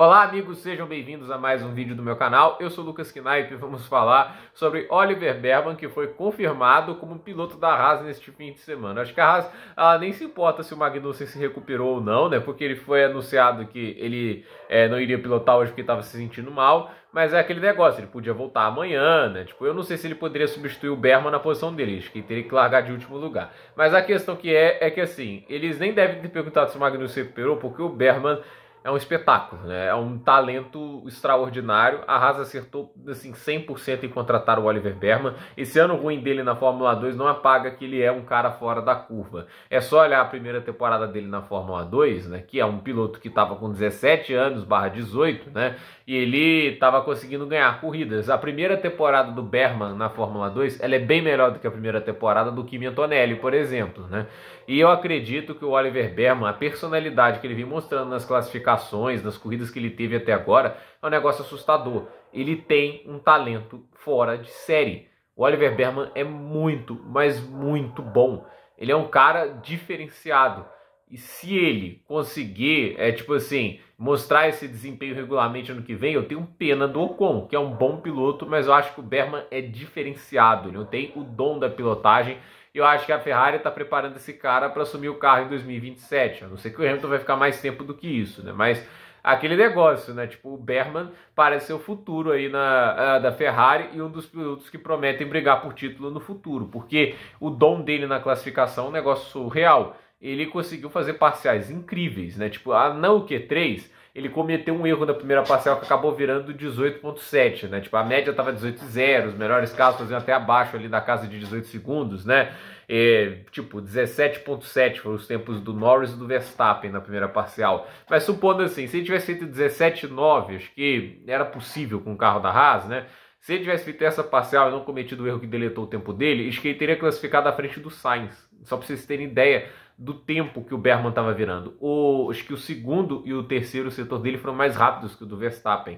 Olá, amigos, sejam bem-vindos a mais um vídeo do meu canal. Eu sou Lucas Knaip e vamos falar sobre Oliver Berman, que foi confirmado como piloto da Haas neste fim de semana. Acho que a Haas ela nem se importa se o Magnussen se recuperou ou não, né? Porque ele foi anunciado que ele é, não iria pilotar hoje porque estava se sentindo mal, mas é aquele negócio, ele podia voltar amanhã, né? Tipo, eu não sei se ele poderia substituir o Berman na posição dele, acho que teria que largar de último lugar. Mas a questão que é, é que assim, eles nem devem ter perguntado se o Magnussen se recuperou, porque o Berman é um espetáculo, né? É um talento extraordinário. A Haas acertou assim 100% em contratar o Oliver Berman. Esse ano ruim dele na Fórmula 2 não apaga que ele é um cara fora da curva. É só olhar a primeira temporada dele na Fórmula 2, né, que é um piloto que estava com 17 anos, barra 18, né? E ele estava conseguindo ganhar corridas. A primeira temporada do Berman na Fórmula 2, ela é bem melhor do que a primeira temporada do Kimi Antonelli, por exemplo, né? E eu acredito que o Oliver Berman, a personalidade que ele vem mostrando nas classificações participações, nas corridas que ele teve até agora, é um negócio assustador. Ele tem um talento fora de série. O Oliver Berman é muito, mas muito bom. Ele é um cara diferenciado. E se ele conseguir, é tipo assim, mostrar esse desempenho regularmente ano que vem, eu tenho pena do Ocon, que é um bom piloto, mas eu acho que o Berman é diferenciado. Ele não tem o dom da pilotagem eu acho que a Ferrari está preparando esse cara para assumir o carro em 2027. A não ser que o Hamilton vai ficar mais tempo do que isso, né? Mas aquele negócio, né? Tipo, o Berman parece ser o futuro aí na, uh, da Ferrari e um dos pilotos que prometem brigar por título no futuro, porque o dom dele na classificação é um negócio surreal. Ele conseguiu fazer parciais incríveis, né? Tipo, a ah, não o Q3, ele cometeu um erro na primeira parcial que acabou virando 18.7, né? Tipo, a média tava 18.0, os melhores casos faziam até abaixo ali da casa de 18 segundos, né? E, tipo, 17.7 foram os tempos do Norris e do Verstappen na primeira parcial. Mas supondo assim, se ele tivesse feito 17.9, acho que era possível com o carro da Haas, né? Se ele tivesse feito essa parcial e não cometido o erro que deletou o tempo dele, acho que ele teria classificado à frente do Sainz. Só para vocês terem ideia do tempo que o Berman estava virando. O, acho que o segundo e o terceiro setor dele foram mais rápidos que o do Verstappen.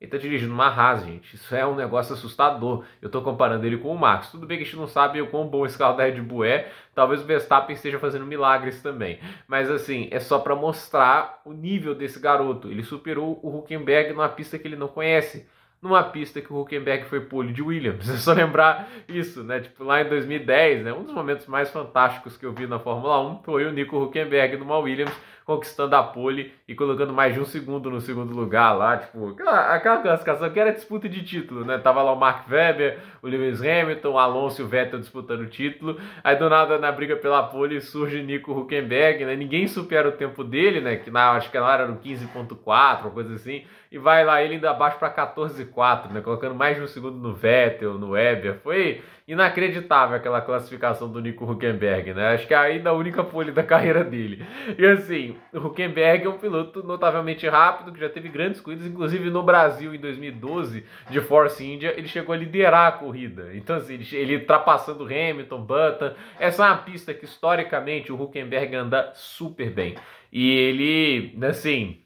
Ele está dirigindo uma Haas, gente. Isso é um negócio assustador. Eu estou comparando ele com o Max. Tudo bem que a gente não sabe o quão bom esse carro da Red Bull é. Talvez o Verstappen esteja fazendo milagres também. Mas assim, é só para mostrar o nível desse garoto. Ele superou o Huckenberg numa pista que ele não conhece numa pista que o Huckenberg foi pole de Williams. É só lembrar isso, né? Tipo, lá em 2010, né? Um dos momentos mais fantásticos que eu vi na Fórmula 1 foi o Nico Huckenberg numa Williams conquistando a pole e colocando mais de um segundo no segundo lugar lá, tipo, aquela, classificação que era disputa de título, né? Tava lá o Mark Webber, o Lewis Hamilton, o Alonso e o Vettel disputando o título. Aí do nada na briga pela pole surge Nico Huckenberg, né? Ninguém supera o tempo dele, né? Que na, acho que lá era no 15.4, uma coisa assim, e vai lá ele ainda abaixo para 14 4, né? Colocando mais de um segundo no Vettel, no Weber. Foi inacreditável aquela classificação do Nico Huckenberg, né? Acho que é ainda a única pole da carreira dele. E assim, o Huckenberg é um piloto notavelmente rápido, que já teve grandes corridas, inclusive no Brasil em 2012, de Force India, ele chegou a liderar a corrida. Então, assim, ele, ele ultrapassando Hamilton, Button. Essa é uma pista que historicamente o Huckenberg anda super bem. E ele, assim,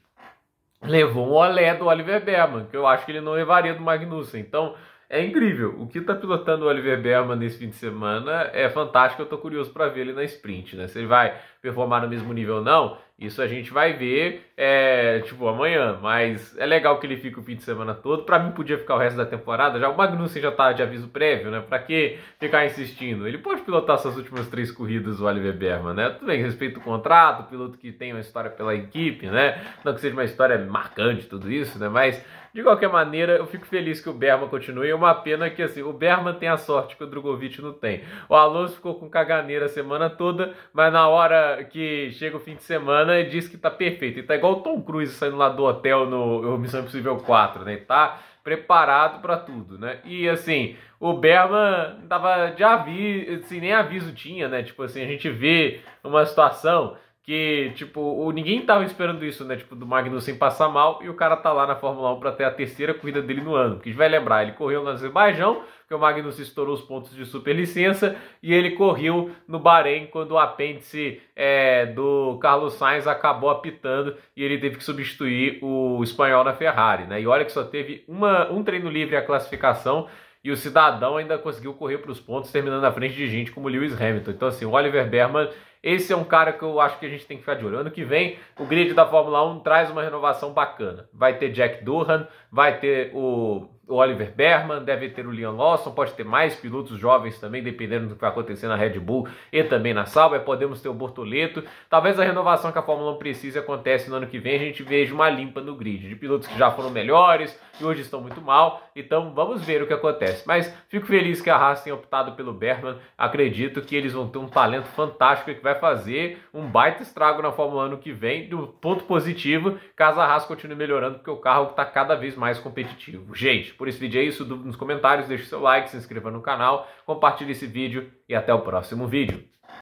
levou um olé do Oliver Berman, que eu acho que ele não levaria do Magnussen. Então, é incrível. O que está pilotando o Oliver Berman nesse fim de semana é fantástico. Eu estou curioso para ver ele na sprint, né? Se ele vai performar no mesmo nível, não. Isso a gente vai ver, é, tipo, amanhã. Mas é legal que ele fique o fim de semana todo. Para mim, podia ficar o resto da temporada. Já o Magnussen já tá de aviso prévio, né? Para que ficar insistindo? Ele pode pilotar suas últimas três corridas, o Oliver Berman, né? Tudo bem, respeito o contrato, piloto que tem uma história pela equipe, né? Não que seja uma história marcante, tudo isso, né? Mas de qualquer maneira, eu fico feliz que o Berman continue. É uma pena que assim, o Berman tem a sorte que o Drogovic não tem. O Alonso ficou com caganeira a semana toda, mas na hora que chega o fim de semana e diz que tá perfeito. E tá igual o Tom Cruise saindo lá do hotel no Missão Impossível 4, né? Está tá preparado para tudo, né? E assim, o Berman tava de aviso, assim, nem aviso tinha, né? Tipo assim, a gente vê uma situação que, tipo, ninguém tava esperando isso, né? Tipo, do Magnussen passar mal e o cara tá lá na Fórmula 1 para ter a terceira corrida dele no ano. Porque a gente vai lembrar, ele correu no Azerbaijão, que o Magnussen estourou os pontos de superlicença, e ele correu no Bahrein quando o apêndice é, do Carlos Sainz acabou apitando e ele teve que substituir o espanhol na Ferrari, né? E olha que só teve uma, um treino livre a classificação e o cidadão ainda conseguiu correr para os pontos, terminando na frente de gente como Lewis Hamilton. Então, assim, o Oliver Berman esse é um cara que eu acho que a gente tem que ficar de olho. Ano que vem, o grid da Fórmula 1 traz uma renovação bacana. Vai ter Jack Durhan, vai ter o, o Oliver Berman, deve ter o Liam Lawson, pode ter mais pilotos jovens também, dependendo do que vai acontecer na Red Bull e também na Sauber. Podemos ter o Bortoleto. Talvez a renovação que a Fórmula 1 precise acontece no ano que vem, a gente veja uma limpa no grid de pilotos que já foram melhores e hoje estão muito mal. Então vamos ver o que acontece. Mas fico feliz que a Haas tenha optado pelo Berman. Acredito que eles vão ter um talento fantástico que vai vai fazer um baita estrago na Fórmula 1 ano que vem. Do ponto positivo, caso a Haas continue melhorando, porque o carro está cada vez mais competitivo. Gente, por esse vídeo é isso. Nos comentários, deixe seu like, se inscreva no canal, compartilhe esse vídeo e até o próximo vídeo.